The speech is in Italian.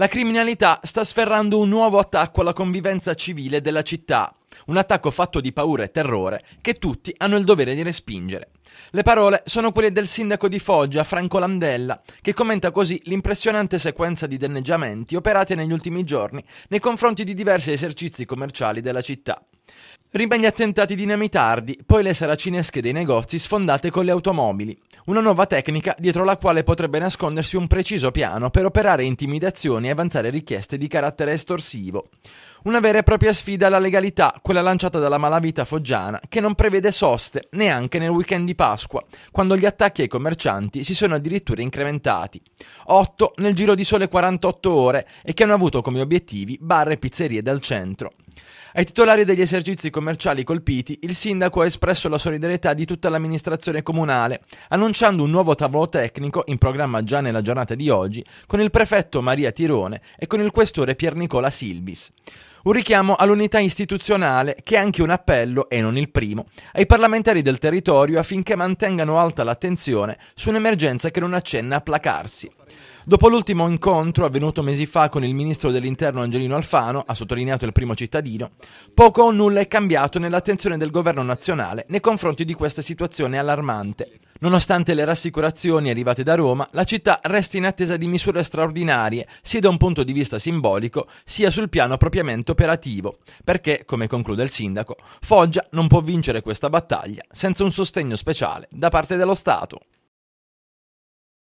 La criminalità sta sferrando un nuovo attacco alla convivenza civile della città, un attacco fatto di paura e terrore che tutti hanno il dovere di respingere. Le parole sono quelle del sindaco di Foggia, Franco Landella, che commenta così l'impressionante sequenza di danneggiamenti operati negli ultimi giorni nei confronti di diversi esercizi commerciali della città. Ribelli attentati dinamitardi, poi le saracinesche dei negozi sfondate con le automobili. Una nuova tecnica dietro la quale potrebbe nascondersi un preciso piano per operare intimidazioni e avanzare richieste di carattere estorsivo. Una vera e propria sfida alla legalità, quella lanciata dalla malavita foggiana, che non prevede soste neanche nel weekend di Pasqua, quando gli attacchi ai commercianti si sono addirittura incrementati. 8 nel giro di sole 48 ore e che hanno avuto come obiettivi bar e pizzerie dal centro. Ai titolari degli esercizi commerciali colpiti, il sindaco ha espresso la solidarietà di tutta l'amministrazione comunale, annunciando un nuovo tavolo tecnico, in programma già nella giornata di oggi, con il prefetto Maria Tirone e con il questore Pier Nicola Silvis. Un richiamo all'unità istituzionale che è anche un appello, e non il primo, ai parlamentari del territorio affinché mantengano alta l'attenzione su un'emergenza che non accenna a placarsi. Dopo l'ultimo incontro avvenuto mesi fa con il ministro dell'interno Angelino Alfano, ha sottolineato il primo cittadino, poco o nulla è cambiato cambiato nell'attenzione del governo nazionale nei confronti di questa situazione allarmante. Nonostante le rassicurazioni arrivate da Roma, la città resta in attesa di misure straordinarie, sia da un punto di vista simbolico, sia sul piano propriamente operativo, perché, come conclude il sindaco, Foggia non può vincere questa battaglia senza un sostegno speciale da parte dello Stato.